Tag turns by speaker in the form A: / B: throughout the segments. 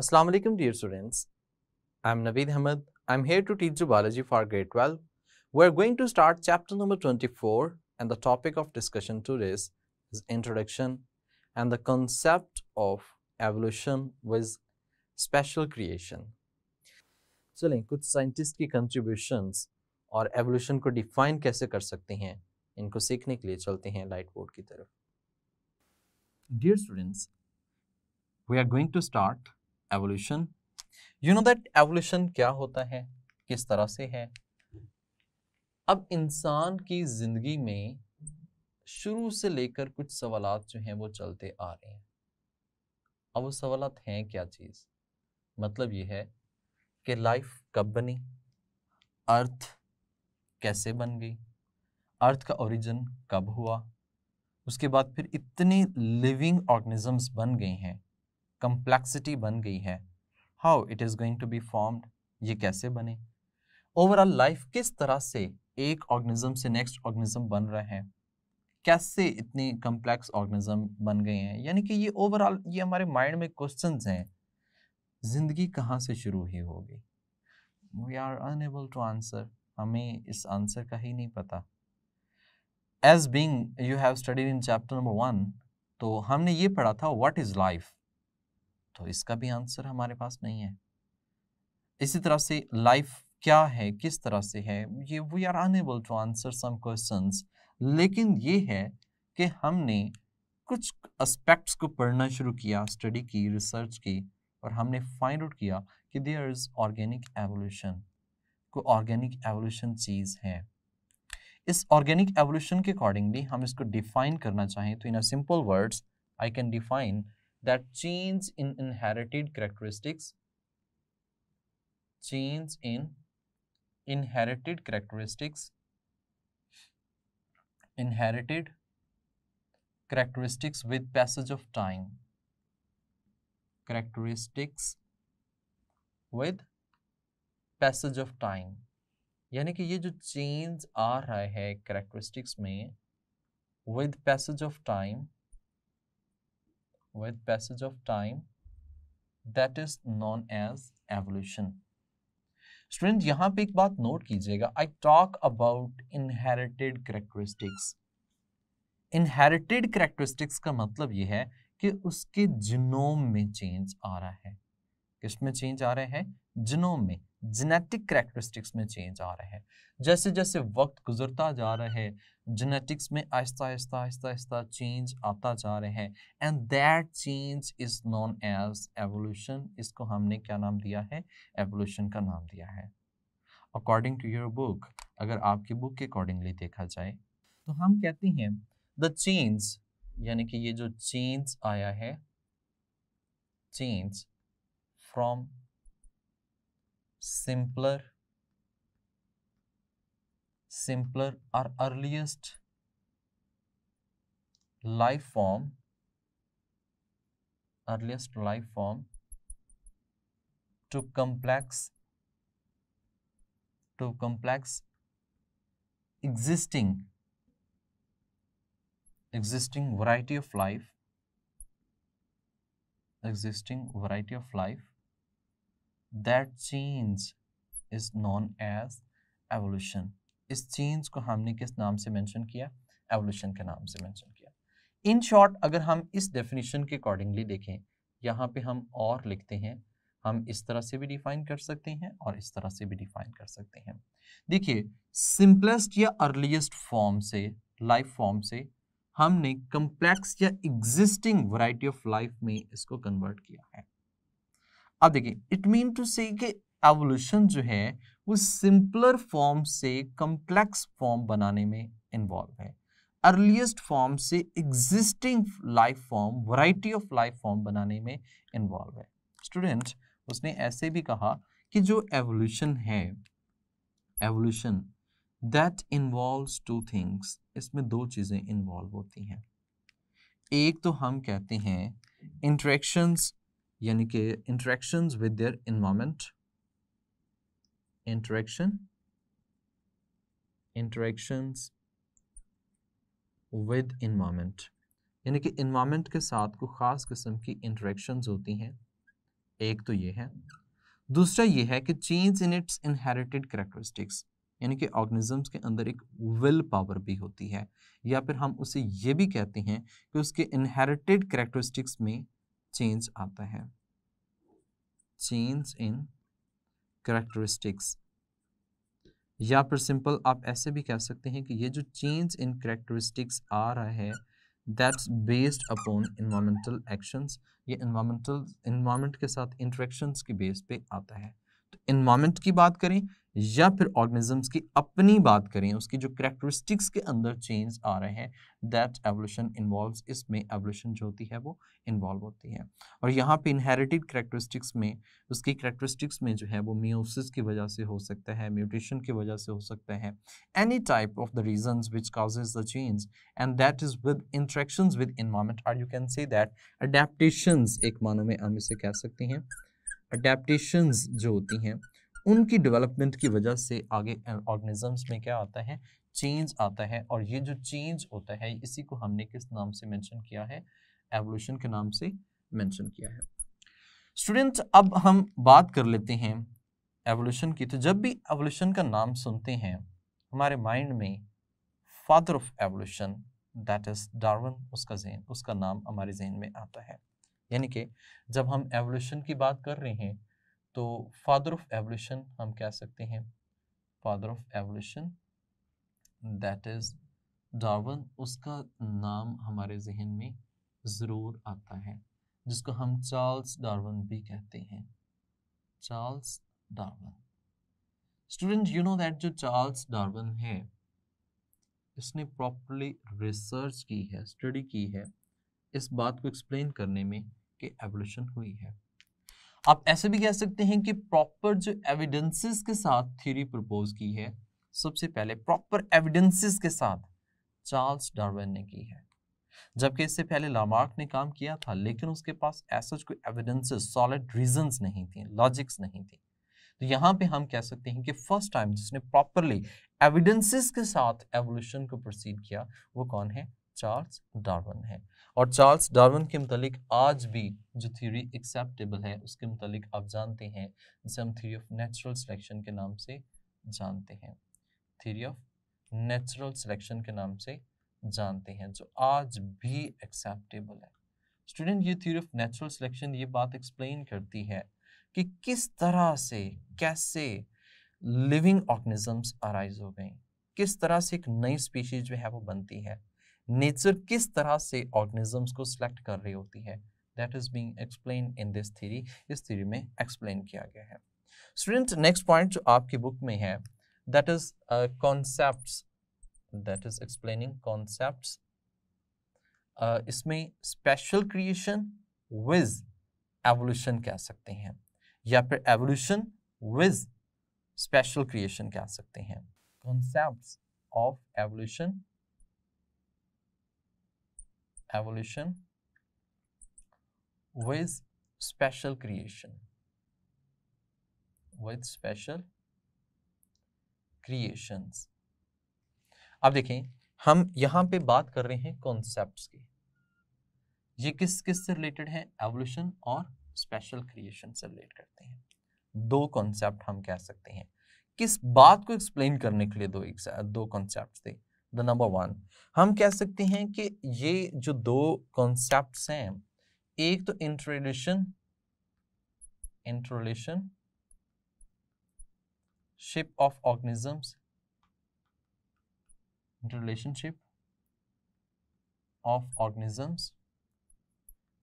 A: Assalamu alaikum dear students. I'm Naveed Ahmed. I'm here to teach you biology for grade 12. We're going to start chapter number 24 and the topic of discussion today is introduction and the concept of evolution with special creation. चलें कुछ scientist की contributions और evolution को define कैसे कर सकते हैं इनको सीखने के लिए चलते हैं लाइट बोर्ड की तरफ dear students we are going to start evolution you know that evolution क्या होता है किस तरह से है अब इंसान की ज़िंदगी में शुरू से लेकर कुछ सवाल जो हैं वो चलते आ रहे हैं अब वो सवाल हैं क्या चीज़ मतलब ये है कि लाइफ कब बनी अर्थ कैसे बन गई अर्थ का ओरिजिन कब हुआ उसके बाद फिर इतने लिविंग ऑर्गेनिजम्स बन गए हैं कम्प्लेक्सिटी बन गई है how it is going to be formed ये कैसे बने ओवरऑल लाइफ किस तरह से एक ऑर्गेनिज्म से नेक्स्ट ऑर्गेनिज्म बन रहे हैं कैसे इतने कम्प्लेक्स ऑर्गेनिज्म बन गए हैं यानी कि ये ओवरऑल ये हमारे माइंड में क्वेश्चन हैं ज़िंदगी कहाँ से शुरू ही होगी we are unable to answer हमें इस आंसर का ही नहीं पता as being you have studied in chapter number one तो हमने ये पढ़ा था व्हाट इज़ लाइफ तो इसका भी आंसर हमारे पास नहीं है इसी तरह से लाइफ क्या है किस तरह से है ये we are unable to answer some questions लेकिन ये है कि हमने कुछ एस्पेक्ट्स को पढ़ना शुरू किया स्टडी की रिसर्च की और हमने फाइंड आउट किया कि देयर इज़ ऑर्गेनिक एवोल्यूशन को ऑर्गेनिक एवोल्यूशन चीज़ है इस ऑर्गेनिक एवोल्यूशन के अकॉर्डिंगली हम इसको डिफाइन करना चाहें तो in a simple words I can define that change in inherited characteristics change in inherited characteristics inherited characteristics with passage of time characteristics with passage of time यानी कि ये जो चेंज आ रहा है करेक्टरिस्टिक्स में with passage of time with passage of time that is known as evolution student यहां पे एक बात नोट कीजिएगा I talk about inherited characteristics inherited characteristics का मतलब यह है कि उसके जिनोम में चेंज आ रहा है किस में चेंज आ रहे हैं जिनोम में जेनेटिक करेक्टरिस्टिक्स में चेंज आ रहे हैं जैसे जैसे वक्त गुजरता जा रहा है जेनेटिक्स में आहिस्ता आहिस्ता आहिस्ता आहिस्ता चेंज आता जा रहे हैं and that change is known as evolution इसको हमने क्या नाम दिया है एवोल्यूशन का नाम दिया है अकॉर्डिंग टू योर बुक अगर आपकी बुक के अकॉर्डिंगली देखा जाए तो हम कहते हैं द चेंज यानी कि ये जो चेंज आया है change from simpler simpler or earliest life form earliest life form to complex to complex existing existing variety of life existing variety of life that change is known as evolution इस change को हमने किस नाम से mention किया evolution के नाम से मैंशन किया इन शॉर्ट अगर हम इस डेफिनेशन के अकॉर्डिंगली देखें यहाँ पे हम और लिखते हैं हम इस तरह से भी डिफाइन कर सकते हैं और इस तरह से भी डिफाइन कर सकते हैं देखिए सिंपलेस्ट या अर्लीस्ट फॉर्म से लाइफ फॉर्म से हमने कम्प्लेक्स या एग्जिस्टिंग वैरायटी ऑफ लाइफ में इसको कन्वर्ट किया है अब देखिए इट मीन टू से कि एवोल्यूशन जो है वो सिंपलर फॉर्म से कम्प्लेक्स फॉर्म बनाने में इन्वॉल्व है अर्लीस्ट फॉर्म से existing life form variety of life form बनाने में इन्वॉल्व है स्टूडेंट उसने ऐसे भी कहा कि जो एवोल्यूशन है evolution that involve two things इसमें दो चीज़ें इन्वॉल्व होती हैं एक तो हम कहते हैं इंट्रैक्शंस यानी कि interaction with their environment interaction interactions with environment यानी कि इन्वामेंट के साथ कोई ख़ास किस्म की इंटरेक्शन होती हैं एक तो ये है दूसरा ये है कि change in its inherited characteristics यानी कि ऑर्गेनिजम्स के अंदर एक विल पावर भी होती है या फिर हम उसे ये भी कहते हैं कि उसके इनहेरिटेड करेक्टरिस्टिक्स में चेंज आता है चेंज इन करेक्टरिस्टिक्स या फिर सिंपल आप ऐसे भी कह सकते हैं कि ये जो चेंज इन करेक्टरिस्टिक्स आ रहा है that's based upon environmental actions ये इन्वामेंटल इन्वामेंट के साथ इंट्रेक्शन की बेस पे आता है तो इन्वामेंट की बात करें या फिर ऑर्गेनिजम्स की अपनी बात करें उसकी जो करेक्टरिस्टिक्स के अंदर चेंज आ रहे हैं दैट एवोल्यूशन इन्वॉल्व इसमें एवोल्यूशन जो होती है वो इन्वॉल्व होती है और यहाँ पे इनहेरिटेड करेक्टरिस्टिक्स में उसकी करेक्टरिस्टिक्स में जो है वो मियोसिस की वजह से हो सकता है म्यूटेशन की वजह से हो सकता है any type of the reason which causes the change and that is with interaction with environment or you can say that adaptations एक मानों में हम इसे कह सकते हैं अडेप्टशन जो होती हैं उनकी डेवलपमेंट की वजह से आगे ऑर्गेनिजम्स में क्या आता है चेंज आता है और ये जो चेंज होता है इसी को हमने किस नाम से मेंशन किया है एवोल्यूशन के नाम से मेंशन किया है स्टूडेंट्स अब हम बात कर लेते हैं एवोल्यूशन की तो जब भी एवोल्यूशन का नाम सुनते हैं हमारे माइंड में father of evolution that is Darwin उसका जहन उसका नाम हमारे जहन में आता है यानी कि जब हम एवोल्यूशन की बात कर रहे हैं तो फादर ऑफ एवोल्यूशन हम कह सकते हैं father of evolution that is Darwin उसका नाम हमारे जहन में ज़रूर आता है जिसको हम चार्ल्स डार्विन भी कहते हैं Charles Darwin student you know that जो चार्ल्स डार्विन है इसने प्रॉपरली रिसर्च की है स्टडी की है इस बात को एक्सप्लेन करने में कि एवोल्यूशन हुई है आप ऐसे भी कह सकते हैं कि प्रॉपर जो एविडेंसेस के साथ थ्योरी प्रपोज की है सबसे पहले प्रॉपर एविडेंसेस के साथ चार्ल्स डार्विन ने की है जबकि इससे पहले लामार्क ने काम किया था लेकिन उसके पास ऐसा कोई एविडेंसेस सॉलिड रीजंस नहीं थी लॉजिक्स नहीं थी तो यहाँ पे हम कह सकते हैं कि फर्स्ट टाइम जिसने प्रॉपरली एविडेंसेस के साथ एवोल्यूशन को प्रोसीड किया वो कौन है चार्ल्स डार्वन है और चार्ल्स डार्वन के मतलब आज भी जो थ्योरी एक्सेप्टेबल है उसके मतलब आप जानते हैं जिसे हम थ्योरी ऑफ नेचुरल सिलेक्शन के नाम से जानते हैं थ्योरी ऑफ नेचुरल सिलेक्शन के नाम से जानते हैं जो आज भी एक्सेप्टेबल है स्टूडेंट ये थ्योरी ऑफ नेचुरल सिलेक्शन ये बात एक्सप्लेन करती है कि किस तरह से कैसे लिविंग ऑर्गेनिजम्स अराइज हो गए किस तरह से एक नई स्पीशीज जो है वो बनती है नेचर किस तरह से ऑर्गेनिजम्स को सिलेक्ट कर रही होती है that is being explain in this theory इस थ्योरी में एक्सप्लेन किया गया है स्टूडेंट नेक्स्ट पॉइंट जो आपकी बुक में है that is concept that is explaining concept इसमें स्पेशल क्रिएशन विज एवोल्यूशन कह सकते हैं या फिर एवोल्यूशन विज स्पेशल क्रिएशन कह सकते हैं concept of evolution evolution with special creation with special creations अब देखें हम यहां पे बात कर रहे हैं कॉन्सेप्ट्स की ये किस किस से रिलेटेड है एवोल्यूशन और स्पेशल क्रिएशन से रिलेट करते हैं दो कॉन्सेप्ट हम कह सकते हैं किस बात को एक्सप्लेन करने के लिए दो दो कॉन्सेप्ट थे द नंबर वन हम कह सकते हैं कि ये जो दो कॉन्सेप्ट हैं एक तो interrelation interrelationship of organisms interrelationship of organisms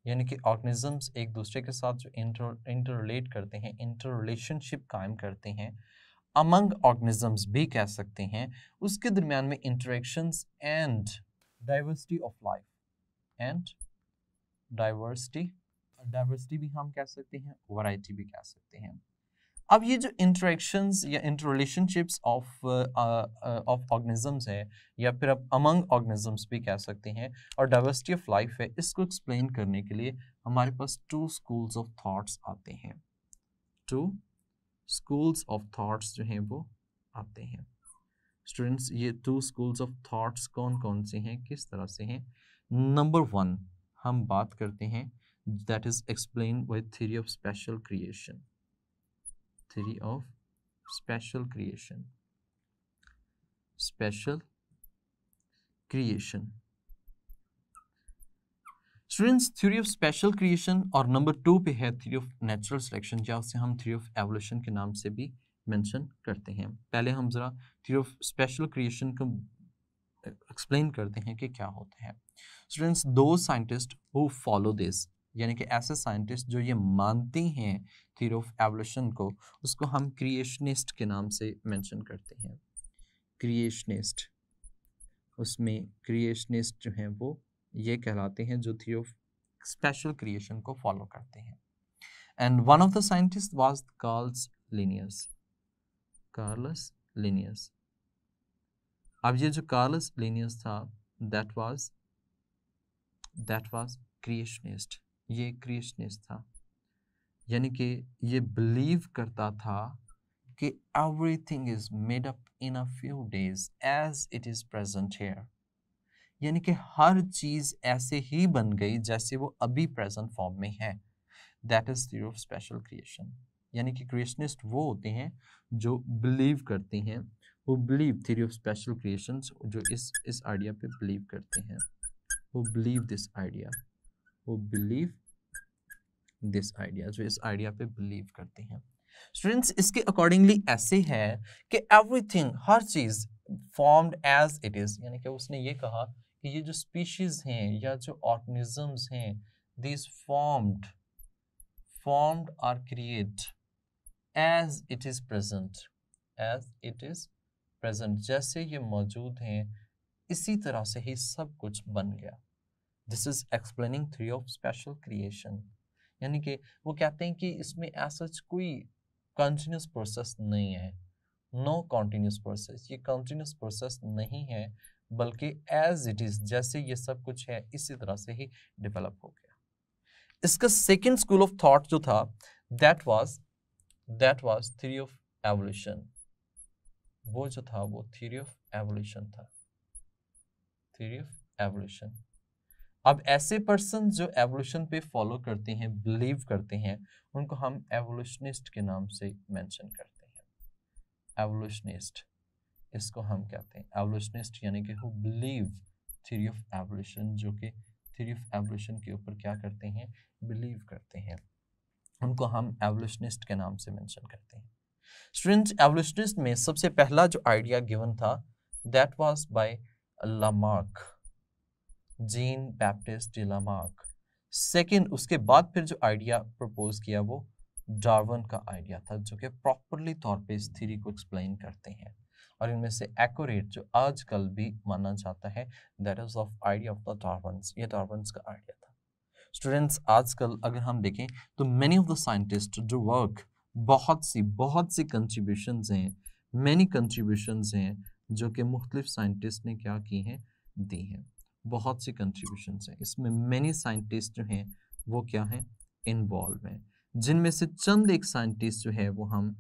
A: यानी कि ऑर्गेनिजम्स एक दूसरे के साथ जो इंटर इंटरलेट करते हैं इंटर रिलेशनशिप कायम करते हैं अमंग ऑर्गेनिजम्स भी कह सकते हैं उसके दरमियान में interaction and diversity of life and diversity diversity भी हम कह सकते हैं वराइटी भी कह सकते हैं अब ये जो इंटरेक्शन या interrelationships of of organisms है या फिर आप अमंग ऑर्गेनिजम्स भी कह सकते हैं और डाइवर्सिटी ऑफ लाइफ है इसको एक्सप्लेन करने के लिए हमारे पास टू स्कूल्स ऑफ थॉट्स आते हैं टू स्कूल्स ऑफ थॉट्स जो हैं वो आते हैं स्टूडेंट्स ये टू स्कूल्स ऑफ थॉट्स कौन कौन से हैं किस तरह से हैं नंबर वन हम बात करते हैं that is explain by theory of special creation theory of special creation special creation students theory of special creation और नंबर टू पे है थ्योरी ऑफ नेचुरल सिलेक्शन जहाँ से हम थ्योरी ऑफ एवोल्यूशन के नाम से भी मेंशन करते हैं पहले हम ज़रा थ्योरी ऑफ स्पेशल क्रिएशन को एक्सप्लेन करते हैं कि क्या होता है स्टूडेंट्स दो साइंटिस्ट हु फॉलो दिस यानी कि ऐसे साइंटिस्ट जो ये मानते हैं थ्योरी ऑफ एवोल्यूशन को उसको हम क्रिएशनिस्ट के नाम से मेंशन करते हैं क्रिएशनिस्ट उसमें क्रिएशनिस्ट जो हैं वो ये कहलाते हैं जो थी ऑफ स्पेशल क्रिएशन को फॉलो करते हैं and one of the scientist was Carolus Linnaeus Carolus Linnaeus अब ये जो कार्लस लिनियस था that was that was creationist ये क्रिएशनिस्ट था यानी कि ये बिलीव करता था कि everything is made up in a few days as it is present here यानी कि हर चीज़ ऐसे ही बन गई जैसे वो अभी प्रेजेंट फॉर्म में है that is theory of special creation यानी कि क्रिएशनिस्ट वो होते हैं जो बिलीव करते हैं वो believe theory of special creation जो इस इस आइडिया पे बिलीव करते हैं वो बिलीव दिस आइडिया वो बिलीव दिस आइडिया जो इस आइडिया पे बिलीव करते हैं स्टूडेंट्स इसके अकॉर्डिंगली ऐसे है कि एवरीथिंग हर चीज़ फॉर्म्ड एज इट इज़ यानी कि उसने ये कहा कि ये जो स्पीशीज हैं या जो ऑर्गेनिजम्स हैं this formed formed are create as it is present as it is present जैसे ये मौजूद हैं इसी तरह से ही सब कुछ बन गया this is explaining theory of special creation यानी कि वो कहते हैं कि इसमें ऐसा कोई कंटिन्यूस प्रोसेस नहीं है नो कंटिन्यूस प्रोसेस ये कंटिन्यूस प्रोसेस नहीं है बल्कि एज इट इज जैसे ये सब कुछ है इसी तरह से ही डेवलप हो गया इसका सेकेंड स्कूल ऑफ थॉट जो था that was that was theory of evolution वो जो था वो थ्योरी ऑफ एवोल्यूशन था थ्योरी ऑफ एवोल्यूशन अब ऐसे पर्सन जो एवोल्यूशन पे फॉलो करते हैं बिलीव करते हैं उनको हम एवोल्यूशनिस्ट के नाम से मेंशन करते हैं एवोल्यूशनिस्ट इसको हम कहते हैं एवोल्यूशनिस्ट यानी कि who believe theory of evolution जो कि थ्योरी ऑफ एवोल्यूशन के ऊपर क्या करते हैं बिलीव करते हैं उनको हम एवोल्यूशनिस्ट के नाम से मेंशन करते हैं स्टूडेंट्स एवोल्यूशनिस्ट में सबसे पहला जो आइडिया गिवन था that was by Lamarck Jean Baptiste de Lamarck second उसके बाद फिर जो आइडिया प्रपोज किया वो डार्वन का आइडिया था जो कि प्रॉपरली तौर पे इस थ्योरी को एक्सप्लेन करते हैं और इनमें से एक्यूरेट जो आजकल भी माना जाता है that is of idea of the Darwins ये डार्वंस का आइडिया था स्टूडेंट्स आजकल अगर हम देखें तो मैनी ऑफ द साइंटिस्ट जो वर्क बहुत सी बहुत सी कंट्रीब्यूशन हैं मैनी कंट्रीब्यूशन हैं जो कि मुख्तलिफ साइंटिस्ट ने क्या की हैं दी हैं बहुत सी कंट्रीब्यूशन हैं इसमें मैनी साइंटिस्ट जो हैं वो क्या हैं इन्वॉल्व हैं जिनमें से चंद एक साइंटिस्ट जो है वो हम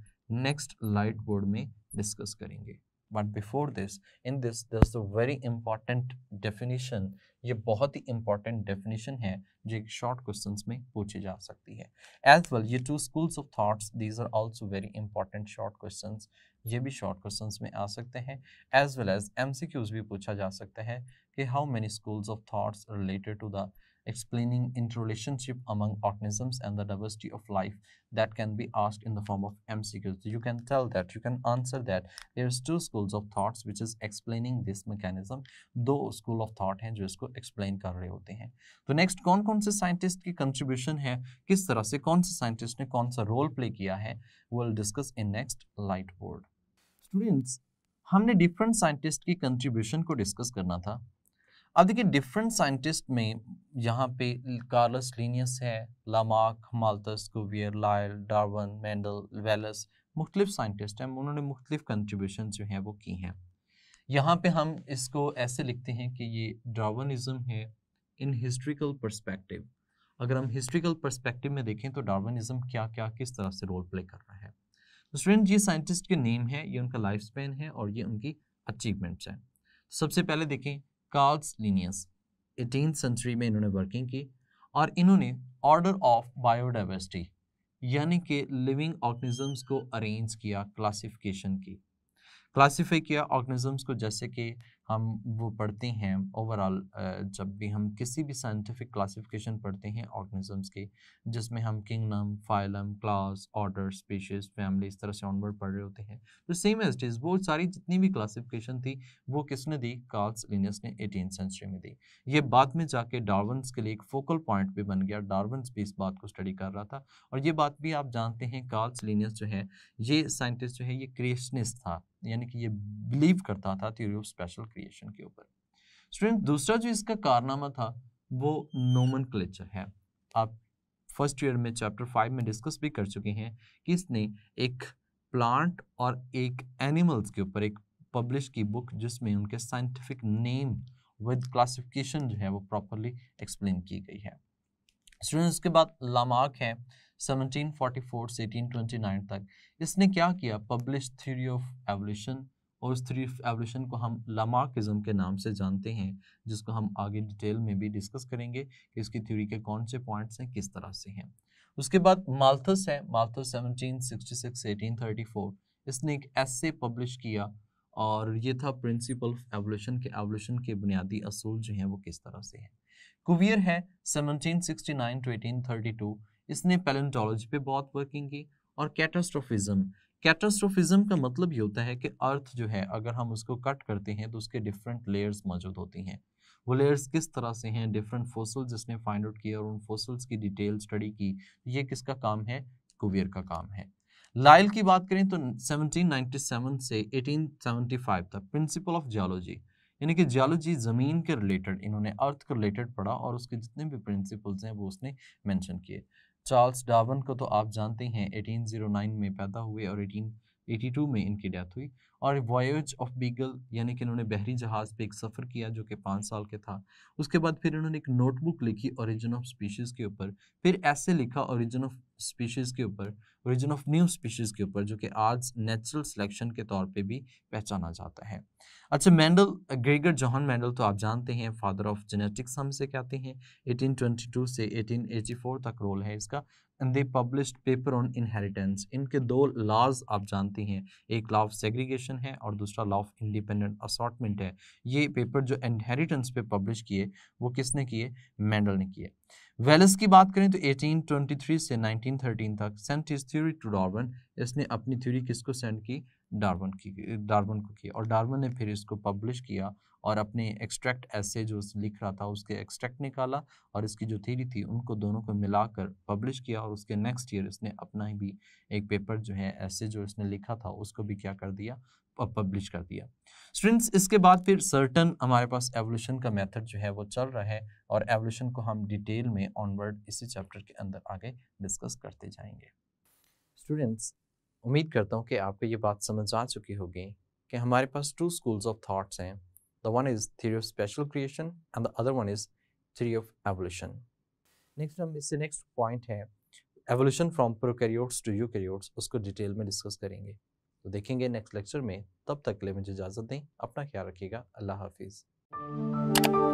A: नेक्स्ट लाइट बोर्ड में डिस्कस करेंगे but before this in this this very important definition ये बहुत ही इंपॉर्टेंट डेफिनेशन है जो एक शॉर्ट क्वेश्चंस में पूछी जा सकती है एज वेल ये two schools of thoughts these are also very important short questions ये भी शॉर्ट क्वेश्चंस में आ सकते हैं एज वेल एज एमसीक्यूज भी पूछा जा सकता है कि how many schools of thoughts related to the explaining interrelationship among organisms and the diversity of life that can be asked in the form of MCQs. So you can tell that, you can answer that. There's two schools of thoughts which is explaining this mechanism. Two school of thought hain jo isko explain kar rahe hote hain. So next, kaun kaun se scientist ki contribution hai? Kis tarah se kaun se scientist ne kaun sa role play kiya hai? We'll discuss in next light lightboard. Students, हमने different scientist की contribution को discuss करना था अब देखिए different scientist में यहाँ पे कार्लस लीनियस है Lamarck Malthus Cuvier Lyell Darwin Mendel Wallace मुख्तलिफ साइंटिस्ट हैं उन्होंने मुख्तलिफ कंट्रीब्यूशन जो हैं वो की हैं यहाँ पे हम इसको ऐसे लिखते हैं कि ये डार्वनिज़म है इन हिस्ट्रिकल परस्पेक्टिव अगर हम हिस्ट्रिकल परस्पेक्टिव में देखें तो डार्वनिज़म क्या क्या किस तरह से रोल प्ले कर रहा है तो स्टूडेंट ये साइंटिस्ट के नेम है ये उनका लाइफ स्पेन है और ये उनकी अचीवमेंट्स हैं तो सबसे पहले देखें कार्ल्स लिनियस एटीन सेंचुरी में इन्होंने वर्किंग की और इन्होंने ऑर्डर ऑफ बायोडाइवर्सिटी यानी कि लिविंग ऑर्गेनिजम्स को अरेंज किया क्लासिफिकेशन की क्लासीफाई किया ऑर्गेनिजम्स को जैसे कि हम वो पढ़ते हैं ओवरऑल जब भी हम किसी भी साइंटिफिक क्लासिफिकेशन पढ़ते हैं ऑर्गेनिजम्स के जिसमें हम kingdom phylum class order species family इस तरह से ऑनवर्ड पढ़ रहे होते हैं तो सेम एज डिज वो सारी जितनी भी क्लासिफिकेशन थी वो किसने दी कार्ल्स लीनियस ने एटीन सेंचुरी में दी ये बाद में जाके डार्वंस के लिए एक फोकल पॉइंट भी बन गया डार्वंस भी इस बात को स्टडी कर रहा था और ये बात भी आप जानते हैं कार्ल्स लीनियस जो है ये साइंटिस्ट जो है ये क्रिएशनिस्ट था यानी कि ये बिलीव करता था थ्योरी ऑफ स्पेशल क्रिएशन के ऊपर स्टूडेंट दूसरा जो इसका कारनामा था वो नोमन है आप फर्स्ट ईयर में चैप्टर फाइव में डिस्कस भी कर चुके हैं कि इसने एक प्लांट और एक एनिमल्स के ऊपर एक पब्लिश की बुक जिसमें उनके साइंटिफिक नेम विद क्लासिफिकेशन जो है वो प्रॉपरली एक्सप्लेन की गई है स्टूडेंट्स के बाद लामार्क है 1744 से 1829 तक इसने क्या किया पब्लिश थ्योरी ऑफ एवोल्यूशन और उस थ्री एवोल्यूशन को हम लमार्किज्म के नाम से जानते हैं जिसको हम आगे डिटेल में भी डिस्कस करेंगे कि इसकी थ्योरी के कौन से पॉइंट्स हैं किस तरह से हैं उसके बाद माल्थस है माल्थस 1766 1834 इसने एक एसे पब्लिश किया और ये था प्रिंसिपल ऑफ एवोल्यूशन के एवोल्यूशन के बुनियादी असूल जो हैं वो किस तरह से हैं कुवियर है 1769 टू 1832 इसने पैलेंटोलॉजी पे बहुत वर्किंग की और कैटास्ट्रोफिज्म कैटास्ट्रोफिज्म का मतलब ये होता है कि अर्थ जो है अगर हम उसको कट करते हैं तो उसके डिफरेंट लेयर्स मौजूद होती हैं वो लेयर्स किस तरह से हैं डिफरेंट फोसल्स जिसने फाइंड आउट किया और उन फोसल्स की डिटेल स्टडी की ये किसका काम है कुवियर का काम है लाइल की बात करें तो 1797 से 1875 तक प्रिंसिपल ऑफ जियोलॉजी यानी कि जियोलॉजी ज़मीन के रिलेटेड इन्होंने अर्थ के रिलेटेड पढ़ा और उसके जितने भी प्रिंसिपल्स हैं वो उसने मेंशन किए चार्ल्स डार्वन को तो आप जानते हैं 1809 में पैदा हुए और 82 में इनकी डेथ हुई और वॉयज ऑफ बीगल यानी कि इन्होंने बहरी जहाज़ पे एक सफ़र किया जो कि पाँच साल के था उसके बाद फिर इन्होंने एक नोटबुक लिखी ओरिजिन ऑफ स्पीशीज़ के ऊपर फिर ऐसे लिखा ओरिजिन ऑफ स्पीशीज़ के ऊपर ओरिजिन ऑफ न्यू स्पीशीज़ के ऊपर जो कि आज नेचुरल सिलेक्शन के तौर पे भी पहचाना जाता है अच्छा मैंडल ग्रेगर जॉहन मैंडल तो आप जानते हैं फादर ऑफ जेनेटिक्स हम से कहते हैं 1822 से 1884 तक रोल है इसका and they published paper on inheritance इनके दो लॉज आप जानती हैं एक लॉ ऑफ सेग्रीगेशन है और दूसरा लॉ ऑफ इंडिपेंडेंट असॉटमेंट है ये पेपर जो इनहेरिटेंस पे पब्लिश किए वो किसने किए मैंडल ने किए वेलस की बात करें तो 1823 से 1913 तक sent is theory to Darwin इसने अपनी थ्योरी किसको सेंड की डार्वन की डार्वन को किया और डार्वन ने फिर इसको पब्लिश किया और अपने एक्सट्रैक्ट ऐसे जो लिख रहा था उसके एक्सट्रैक्ट निकाला और इसकी जो थीरी थी उनको दोनों को मिलाकर पब्लिश किया और उसके नेक्स्ट ईयर इसने अपना ही भी एक पेपर जो है ऐसे जो इसने लिखा था उसको भी क्या कर दिया पब्लिश कर दिया स्टूडेंट्स इसके बाद फिर सर्टन हमारे पास एवोल्यूशन का मेथड जो है वो चल रहा है और एवोल्यूशन को हम डिटेल में ऑनवर्ड इसी चैप्टर के अंदर आगे डिस्कस करते जाएंगे स्टूडेंट्स उम्मीद करता हूँ कि आपको ये बात समझ आ चुकी होगी कि हमारे पास टू स्कूल्स ऑफ थाट्स हैं the one is theory of special creation and the other one is theory of evolution next हम इससे नेक्स्ट पॉइंट है evolution from prokaryotes to eukaryotes उसको डिटेल में डिस्कस करेंगे तो देखेंगे नेक्स्ट लेक्चर में तब तक के लिए मुझे इजाज़त दें अपना ख्याल रखिएगा अल्लाह हाफिज़